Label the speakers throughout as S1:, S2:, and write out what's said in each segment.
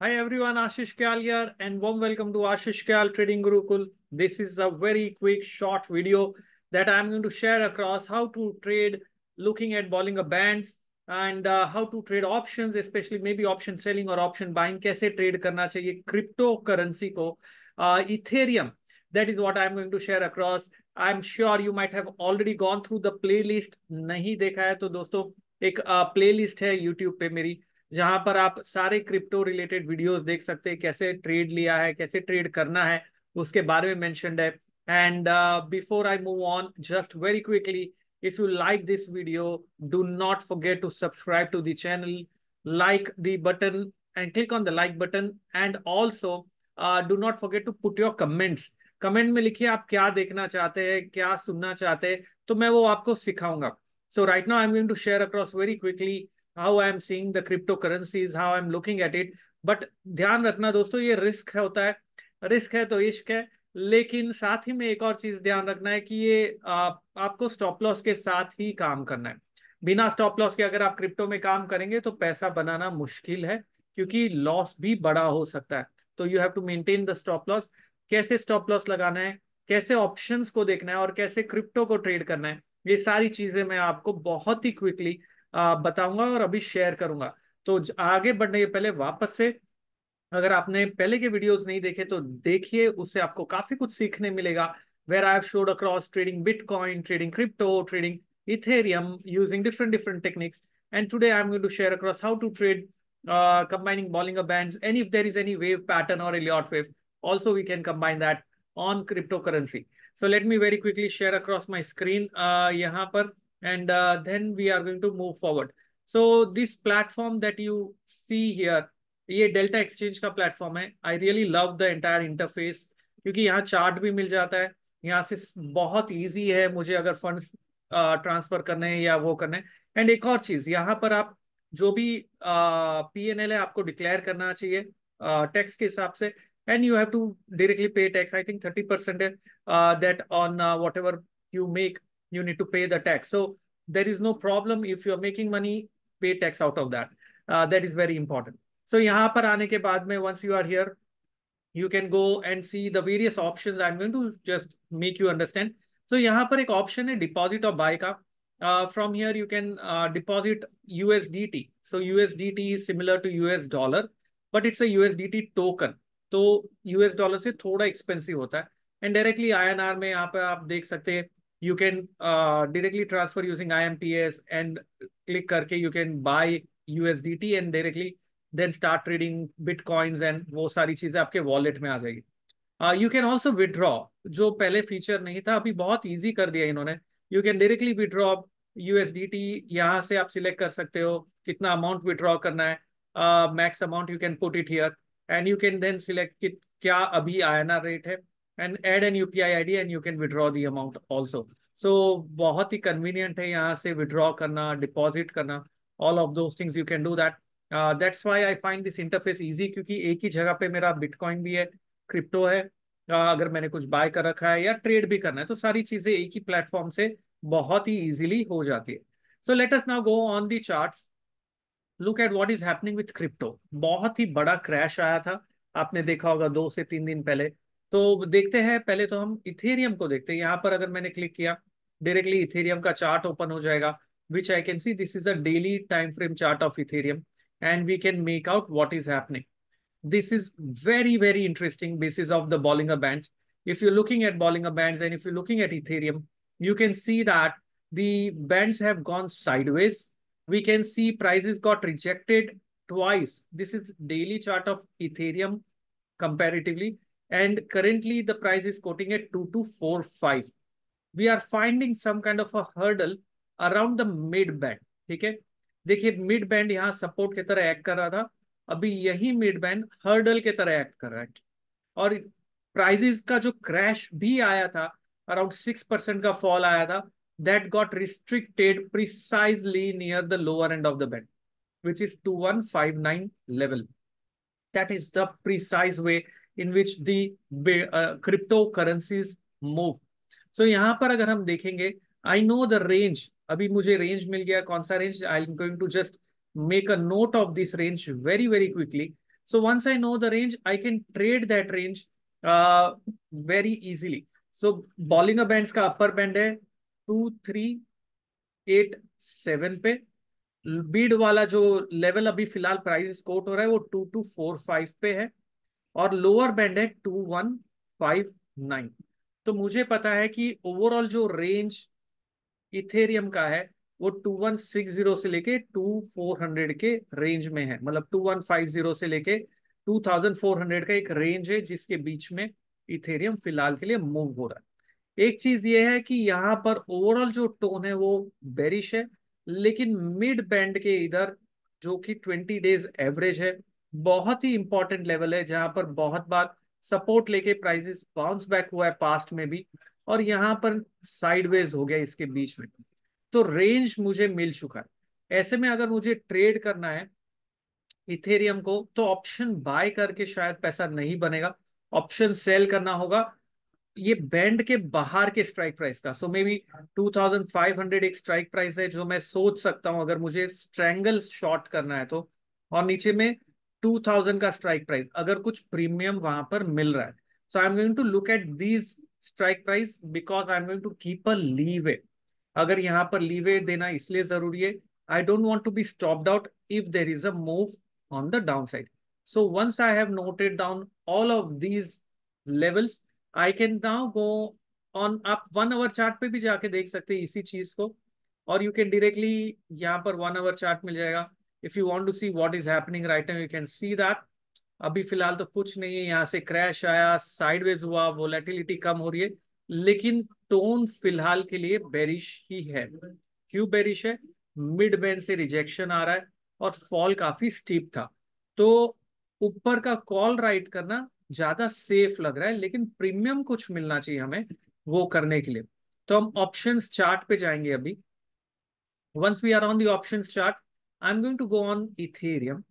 S1: Hi everyone, Ashish Kyal here and warm welcome to Ashish Kyal Trading Gurukul. This is a very quick short video that I'm going to share across how to trade looking at Bollinger Bands and uh, how to trade options, especially maybe option selling or option buying. to trade करना चाहिए cryptocurrency को uh, Ethereum. That is what I'm going to share across. I'm sure you might have already gone through the playlist. नहीं देखा है तो दोस्तों एक playlist uh, है YouTube पे मेरी जहां पर आप सारे क्रिप्टो रिलेटेड वीडियोस देख सकते हैं कैसे ट्रेड लिया है कैसे ट्रेड करना है उसके बारे में मैंशनड है and before I move on just very quickly if you like this video do not forget to subscribe to channel like like the button and click on the like button and also uh, do not forget to put comment में लिखिए आप क्या देखना चाहते हैं क्या सुनना चाहते हैं तो मैं वो आपको सिखाऊंगा so right now I am going to share across very quickly how I am seeing the crypto currencies how I am looking at it but ध्यान रखना दोस्तों ये रिस्क है होता है रिस्क है तो इश्क है लेकिन साथ ही में एक और चीज ध्यान रखना है कि ये आप, आपको स्टॉप लॉस के साथ ही काम करना है बिना स्टॉप लॉस के अगर आप क्रिप्टो में काम करेंगे तो पैसा बनाना मुश्किल है क्योंकि लॉस भी बड़ा हो सकता है तो you have to maintain the stop loss कैसे स्टॉप लॉस लगाना है कैसे ऑप्शंस को देखना है और कैसे क्रिप्टो को ट्रेड करना है ये सारी चीजें मैं आपको बहुत ही क्विकली बताऊंगा और अभी शेयर करूंगा तो आगे बढ़ने के पहले वापस से अगर आपने पहले के वीडियोस नहीं देखे तो देखिए उससे आपको काफी कुछ सीखने मिलेगा where I showed across trading bitcoin trading crypto trading ethereum using different different techniques and today I am to share across how to trade combining Bollinger band any if there is any wave pattern और Elliott wave also we can combine that on crypto currency so let me very quickly share across my screen यहाँ पर and uh, then we are going to move forward. So this platform that you see here, ये Delta Exchange का platform है I really love the entire interface क्योंकि यहाँ chart भी मिल जाता है यहाँ से बहुत ईजी है मुझे अगर फंड ट्रांसफर uh, करने हैं या वो करने एंड एक और चीज यहाँ पर आप जो भी पी एन एल है आपको डिक्लेयर करना चाहिए टैक्स uh, के हिसाब से and you have to directly pay tax I think thirty percent है that on whatever you make you need to pay the tax. So there is no problem if you are making money, pay tax out of that. Uh, that is very important. So यहाँ पर आने के once you are here, you can go and see the various options. I'm going to just make you understand. So यहाँ पर option a deposit or buy का. Uh, from here you can uh, deposit USDT. So USDT is similar to US dollar, but it's a USDT token. So US dollar is थोड़ा expensive होता And directly INR. I N R में you can uh, directly transfer using IMPS and click करके you can buy USDT and directly then start trading bitcoins and वो सारी चीजें आपके wallet में आ जाएगी यू कैन ऑल्सो विड्रॉ जो पहले फीचर नहीं था अभी बहुत ईजी कर दिया इन्होंने you can directly withdraw USDT यहाँ से आप सिलेक्ट कर सकते हो कितना अमाउंट विड्रॉ करना है max amount you can put it here and you can then select क्या अभी आई रेट है and add an UPI ID and you can withdraw the amount also. So बहुत ही convenient है यहाँ से withdraw करना, deposit करना, all of those things you can do that. Uh, that's why I find this interface easy क्योंकि एक ही जगह पे मेरा Bitcoin भी है, क्रिप्टो है, uh, अगर मैंने कुछ बाय कर रखा है या ट्रेड भी करना है तो सारी चीजें एक ही प्लेटफॉर्म से बहुत ही इजीली हो जाती है so let us now go on the chart look at what is happening with crypto बहुत ही बड़ा क्रैश आया था आपने देखा होगा दो से तीन दिन पहले तो देखते हैं पहले तो हम इथेरियम को देखते हैं यहाँ पर अगर मैंने क्लिक किया डायरेक्टली इथेरियम का चार्ट ओपन हो जाएगा which I can see this is a daily time frame chart of Ethereum and we can make out what is happening this is very very interesting basis of the Bollinger band if you looking at Bollinger band and if you looking at Ethereum you can see that the bands have gone sideways we can see price got rejected twice this is daily chart of Ethereum comparatively and currently the price is quoting at 2245 we are finding some kind of a hurdle around the mid band ठीक है देखिए mid band यहाँ support की तरह act कर रहा था अभी यही मिड बैंड हर्डल के तरह एक्ट कर रहा है और प्राइजेस का जो क्रैश भी आया था अराउंड सिक्स परसेंट का फॉल आया था that got restricted precisely near the lower end of the band which is 2159 level. That is the precise way in which the uh, cryptocurrencies move. So यहाँ पर अगर हम देखेंगे आई नो द रेंज अभी मुझे रेंज मिल गया कौन सा range I am going to just make a note of this range very very quickly so once I know the range I can trade that range very easily so Bollinger band का upper band है two three eight seven पे bid वाला जो level अभी फिलहाल price quote हो रहा है वो टू टू फोर फाइव पे है और लोअर बैंड है टू वन फाइव नाइन तो मुझे पता है कि ओवरऑल जो रेंज इथेरियम का है वो टू वन सिक्स जीरो से लेके टू फोर हंड्रेड के रेंज में है मतलब टू वन फाइव जीरो से लेके टू थाउजेंड फोर हंड्रेड का एक रेंज है जिसके बीच में इथेरियम फिलहाल के लिए मूव हो रहा है एक चीज ये है कि यहाँ पर ओवरऑल जो टोन है वो बेरिश है लेकिन मिड बैंड के इधर जो कि ट्वेंटी डेज एवरेज है बहुत ही इंपॉर्टेंट लेवल है जहां पर बहुत बार सपोर्ट लेके प्राइसेस बाउंस बैक हुआ है पास्ट में भी और यहां पर साइडवेज हो गया इसके बीच में तो रेंज मुझे मिल चुका है ऐसे में अगर मुझे ट्रेड करना है इथेरियम को तो ऑप्शन बाय करके शायद पैसा नहीं बनेगा ऑप्शन सेल करना होगा ये बैंड के बाहर के स्ट्राइक प्राइस का सो मे बी टू एक स्ट्राइक प्राइस है जो मैं सोच सकता हूं अगर मुझे स्ट्रैंगल शॉर्ट करना है तो और नीचे में टू थाउजेंड का स्ट्राइक प्राइस अगर कुछ प्रीमियम वहां पर मिल रहा है so I am going to look at these strike price because I am going to keep a leeway अगर यहाँ पर लीवे देना इसलिए जरूरी है I don't want to be stop out if there is a move on the downside so once I have noted down all of these levels I can now go on आप one hour chart पे भी जाके देख सकते हैं इसी चीज को और यू कैन डिरेक्टली यहाँ पर वन आवर चार्ट मिल जाएगा if you want to see what is happening right and you can see that अभी फिलहाल तो कुछ नहीं है यहाँ से क्रैश आया साइडवेज हुआ वोलेटिलिटी कम हो रही है लेकिन टोन फिलहाल के लिए बेरिश ही है क्यों बेरिश है मिड बैंड से रिजेक्शन आ रहा है और फॉल काफी स्टीप था तो ऊपर का कॉल राइट करना ज्यादा सेफ लग रहा है लेकिन प्रीमियम कुछ मिलना चाहिए हमें वो करने के लिए तो हम ऑप्शन चार्ट पे जाएंगे अभी once we are on the option chart I'm going to go on Ethereum.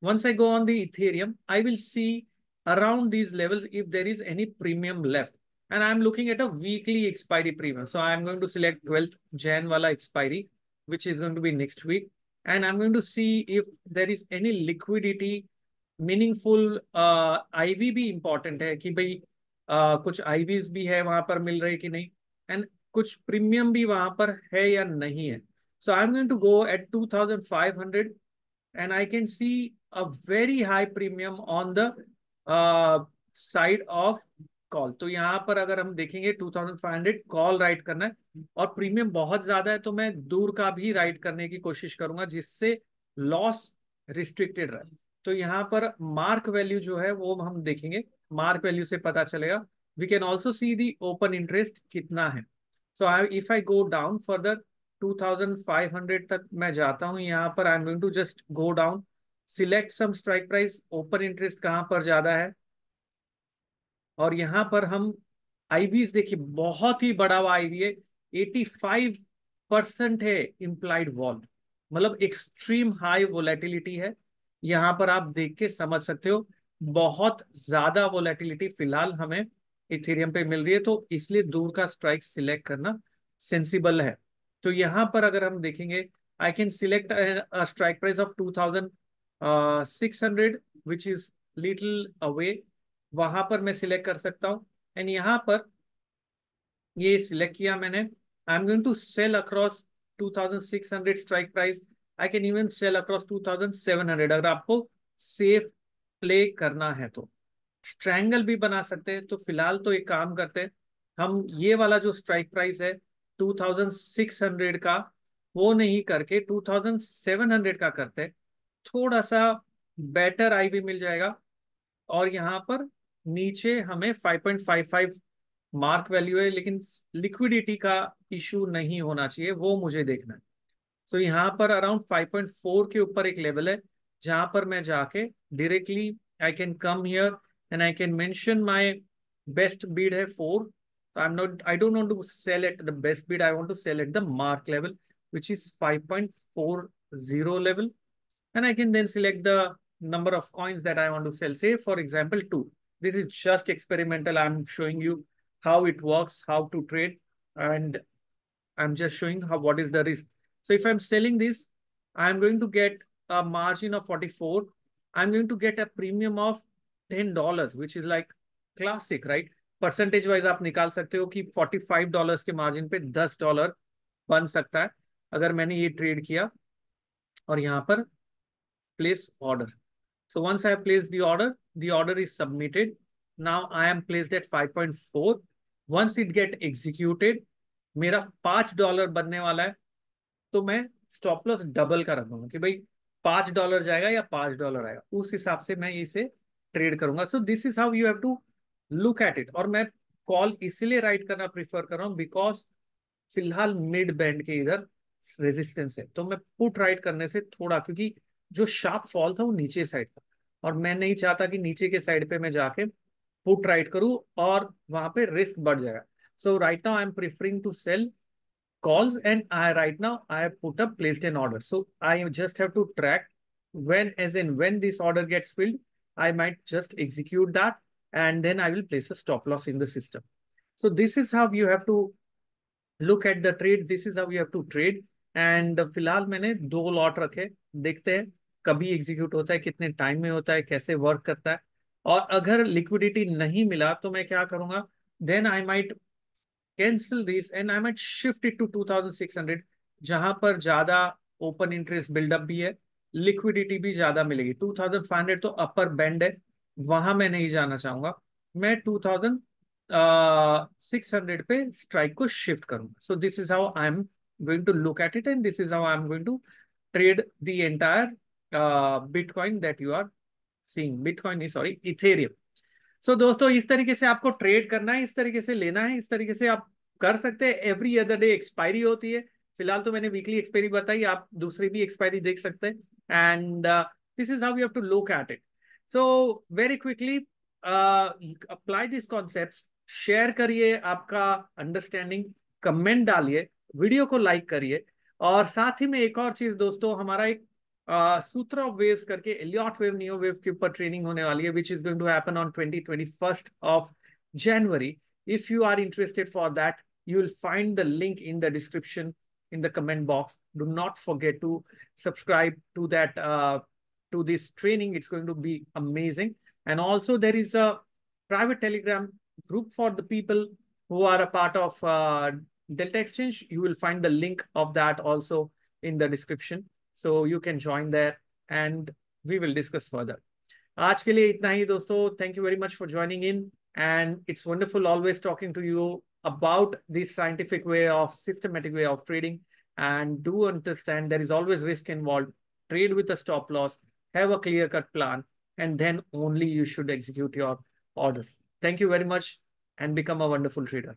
S1: Once I go on the Ethereum, I will see around these levels if there is any premium left. And I'm looking at a weekly expiry premium. So I'm going to select 12th Jan wala expiry, which is going to be next week. And I'm going to see if there is any liquidity, meaningful uh, IV be important है कि भाई uh, कुछ IVs भी है वहां पर मिल रहे कि नहीं एंड कुछ प्रीमियम भी वहां पर है या नहीं है So I'm going to go at 2,500 and I can see a very high premium on the uh, side of call तो यहाँ पर अगर हम देखेंगे 2500 कॉल राइट करना है और प्रीमियम बहुत ज्यादा है तो मैं दूर का भी राइट करने की कोशिश करूंगा जिससे लॉस रिस्ट्रिक्टेड रहे तो यहाँ पर मार्क वैल्यू जो है वो हम देखेंगे मार्क वैल्यू से पता चलेगा we can also see the open interest कितना है so I if I go down further 2500 तक मैं जाता हूँ यहाँ पर I am going to just go down select some strike price open interest कहां पर ज्यादा है और यहाँ पर हम आईवीज देखिए बहुत ही बड़ा हुआ आईवी है 85 परसेंट है इम्प्लाइड वॉल मतलब एक्सट्रीम हाई वोलेटिलिटी है यहां पर आप देख के समझ सकते हो बहुत ज्यादा वोलेटिलिटी फिलहाल हमें इथेरियम पे मिल रही है तो इसलिए दूर का स्ट्राइक सिलेक्ट करना सेंसिबल है तो यहाँ पर अगर हम देखेंगे I can select strike price of two thousand six hundred which is little away वहां पर मैं सिलेक्ट कर सकता हूँ एंड यहाँ पर ये सिलेक्ट किया मैंने I am going to sell across two thousand six hundred strike price I can even sell across two thousand seven hundred अगर आपको सेफ प्ले करना है तो स्ट्रैंगल भी बना सकते हैं तो फिलहाल तो एक काम करते हैं हम ये वाला जो स्ट्राइक प्राइस है 2600 का वो नहीं करके 2700 का करते थोड़ा सा बेटर आई भी मिल जाएगा और यहाँ पर नीचे हमें 5.55 मार्क वैल्यू है लेकिन लिक्विडिटी का इशू नहीं होना चाहिए वो मुझे देखना है सो so, यहाँ पर अराउंड 5.4 के ऊपर एक लेवल है जहां पर मैं जाके directly I can come here and I can mention my best bid है four So I'm not, I don't want to sell at the best bid. I want to sell at the mark level, which is 5.40 level. And I can then select the number of coins that I want to sell. Say, for example, two. This is just experimental. I'm showing you how it works, how to trade. And I'm just showing how what is the risk. So if I'm selling this, I'm going to get a margin of 44. I'm going to get a premium of $10, which is like classic, right? Percentage wise आप निकाल सकते हो कि forty five dollar के margin पे दस dollar बन सकता है अगर मैंने ये ट्रेड किया और यहाँ पर place order so once I place the order the order is submitted now i am placed at 5.4 once it get executed मेरा पांच डॉलर बनने वाला है तो मैं स्टॉप लॉस डबल का रख दूंगा कि भाई पांच डॉलर जाएगा या पांच डॉलर आएगा उस हिसाब से मैं इसे ट्रेड करूंगा so this is how you have to look at it और मैं कॉल इसलिए राइट करना प्रीफर कर रहा हूँ बिकॉज फिलहाल मिड बैंड के इधर रेजिस्टेंस है तो मैं पुट राइट करने से थोड़ा क्योंकि जो शार्प फॉल था वो नीचे साइड था और मैं नहीं चाहता कि नीचे के साइड पे मैं जाके पुट राइट करूं और वहां पे रिस्क बढ़ जाएगा so right now I am preferring to sell calls and I right now I have put up placed an order so I just have to track when as in when this order gets filled I might just execute that and then I will place a stop loss in the system. So this is how you have to look at the trade. This is how you have to trade. And फिलहाल मैंने दो lot रखे देखते हैं कभी execute होता है कितने टाइम में होता है कैसे वर्क करता है और अगर लिक्विडिटी नहीं मिला तो मैं क्या करूंगा then I might cancel this and I might shift it to 2600 जहां पर ज्यादा ओपन इंटरेस्ट बिल्डअप भी है लिक्विडिटी भी ज्यादा मिलेगी 2500 तो अपर बैंड है वहां मैं नहीं जाना चाहूंगा मैं टू थाउजेंड सिक्स हंड्रेड पे स्ट्राइक को शिफ्ट करूंगा so this is how I am going to look at it and this is how I am going to trade the entire bitcoin that you are seeing bitcoin sorry Ethereum सो दोस्तों इस तरीके से आपको trade करना है इस तरीके से लेना है इस तरीके से आप कर सकते हैं एवरी अदर डे एक्सपायरी होती है फिलहाल तो मैंने वीकली एक्सपायरी बताई आप दूसरी भी एक्सपायरी देख सकते हैं and this is how you have to look at it so very quickly apply this concept share करिए आपका अंडरस्टैंडिंग कमेंट डालिए वीडियो को लाइक करिए और साथ ही में एक और चीज दोस्तों हमारा एक uh, सूत्र ऑफ वेव्स करके एलियॉट वेव नियो वेव के ऊपर ट्रेनिंग होने वाली है which is going to happen on twenty twenty first of January if you are interested for that you will find the link in the description in the comment box do not forget to subscribe to that to this training. It's going to be amazing. And also there is a private Telegram group for the people who are a part of uh, Delta Exchange. You will find the link of that also in the description. So you can join there and we will discuss further. Aaj ke liye itna hi, dosto. Thank you very much for joining in. And it's wonderful always talking to you about this scientific way of systematic way of trading. And do understand there is always risk involved. Trade with a stop loss have a clear cut plan, and then only you should execute your orders. Thank you very much and become a wonderful trader.